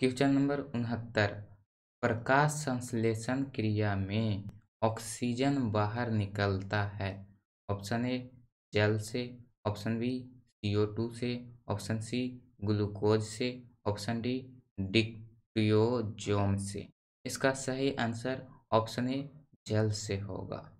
question number उनहत्तर प्रकाश संश्लेषण क्रिया में ऑक्सीजन बाहर निकलता है ऑप्शन ए जल से ऑप्शन बी सीओ टू से ऑप्शन सी ग्लूकोज से ऑप्शन डी डिक्टियोजोम से इसका सही आंसर ऑप्शन ए जल से होगा